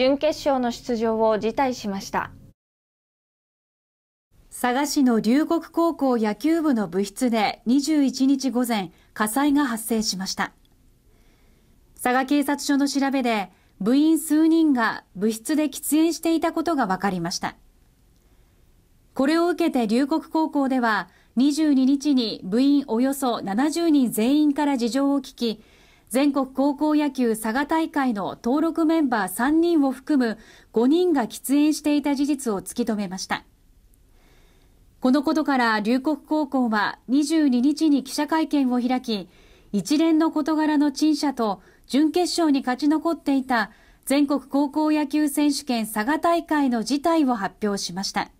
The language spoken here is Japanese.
準決勝の出場を辞退しました佐賀市の龍谷高校野球部の部室で21日午前火災が発生しました佐賀警察署の調べで部員数人が部室で喫煙していたことが分かりましたこれを受けて龍谷高校では22日に部員およそ70人全員から事情を聞き全国高校野球佐賀大会の登録メンバー3人を含む5人が喫煙していた事実を突き止めました。このことから龍谷高校は22日に記者会見を開き、一連の事柄の陳謝と準決勝に勝ち残っていた全国高校野球選手権佐賀大会の辞退を発表しました。